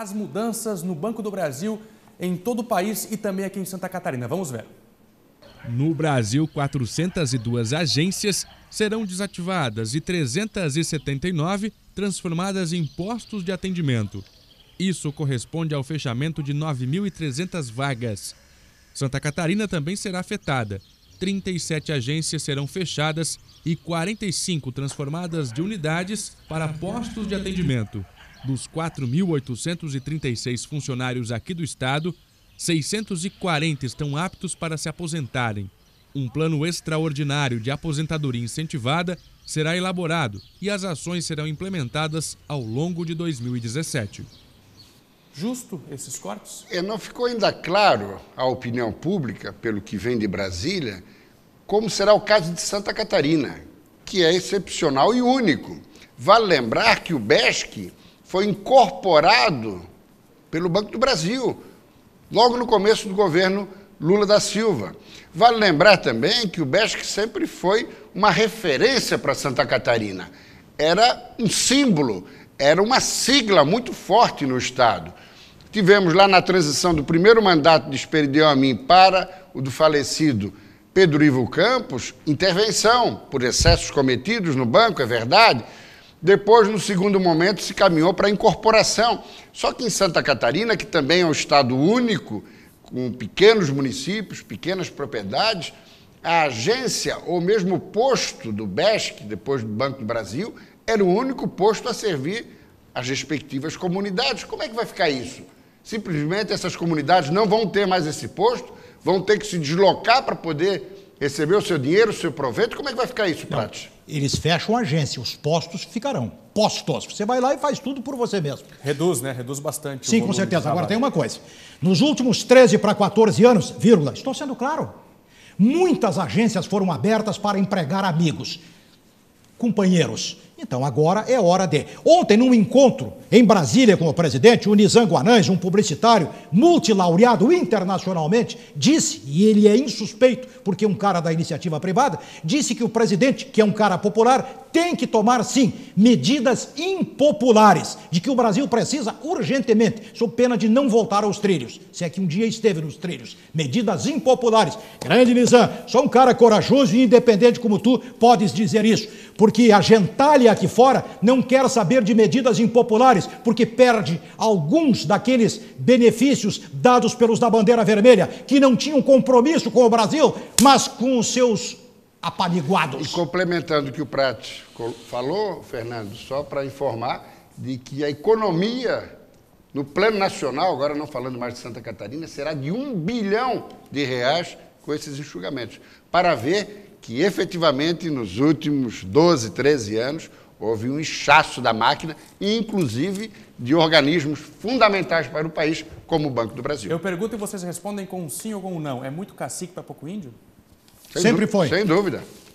as mudanças no Banco do Brasil em todo o país e também aqui em Santa Catarina. Vamos ver. No Brasil, 402 agências serão desativadas e 379 transformadas em postos de atendimento. Isso corresponde ao fechamento de 9.300 vagas. Santa Catarina também será afetada. 37 agências serão fechadas e 45 transformadas de unidades para postos de atendimento. Dos 4.836 funcionários aqui do Estado, 640 estão aptos para se aposentarem. Um plano extraordinário de aposentadoria incentivada será elaborado e as ações serão implementadas ao longo de 2017. Justo esses cortes? É, não ficou ainda claro à opinião pública, pelo que vem de Brasília, como será o caso de Santa Catarina, que é excepcional e único. Vale lembrar que o BESC foi incorporado pelo Banco do Brasil, logo no começo do governo Lula da Silva. Vale lembrar também que o BESC sempre foi uma referência para Santa Catarina. Era um símbolo, era uma sigla muito forte no Estado. Tivemos lá na transição do primeiro mandato de Esperideu Amin para o do falecido Pedro Ivo Campos, intervenção por excessos cometidos no banco, é verdade, depois, no segundo momento, se caminhou para a incorporação. Só que em Santa Catarina, que também é um estado único, com pequenos municípios, pequenas propriedades, a agência ou mesmo o posto do BESC, depois do Banco do Brasil, era o único posto a servir as respectivas comunidades. Como é que vai ficar isso? Simplesmente essas comunidades não vão ter mais esse posto, vão ter que se deslocar para poder receber o seu dinheiro, o seu proveito. Como é que vai ficar isso, Prati? eles fecham a agência, os postos ficarão. Postos. Você vai lá e faz tudo por você mesmo. Reduz, né? Reduz bastante. Sim, com certeza. Agora tem uma coisa. Nos últimos 13 para 14 anos, vírgula, estou sendo claro, muitas agências foram abertas para empregar amigos, companheiros então agora é hora de. Ontem, num encontro em Brasília com o presidente, o Nizam Guanães, um publicitário multilaureado internacionalmente, disse, e ele é insuspeito porque é um cara da iniciativa privada, disse que o presidente, que é um cara popular, tem que tomar sim medidas impopulares, de que o Brasil precisa urgentemente, sob pena de não voltar aos trilhos. Se é que um dia esteve nos trilhos. Medidas impopulares. Grande Nizam, só um cara corajoso e independente como tu podes dizer isso, porque a gentalha aqui fora, não quer saber de medidas impopulares, porque perde alguns daqueles benefícios dados pelos da bandeira vermelha, que não tinham compromisso com o Brasil, mas com os seus apaniguados. E complementando o que o Prat falou, Fernando, só para informar de que a economia no plano nacional, agora não falando mais de Santa Catarina, será de um bilhão de reais com esses enxugamentos, para ver que efetivamente nos últimos 12, 13 anos houve um inchaço da máquina, inclusive de organismos fundamentais para o país, como o Banco do Brasil. Eu pergunto e vocês respondem com um sim ou com um não. É muito cacique para pouco índio? Sem Sempre foi. Sem dúvida.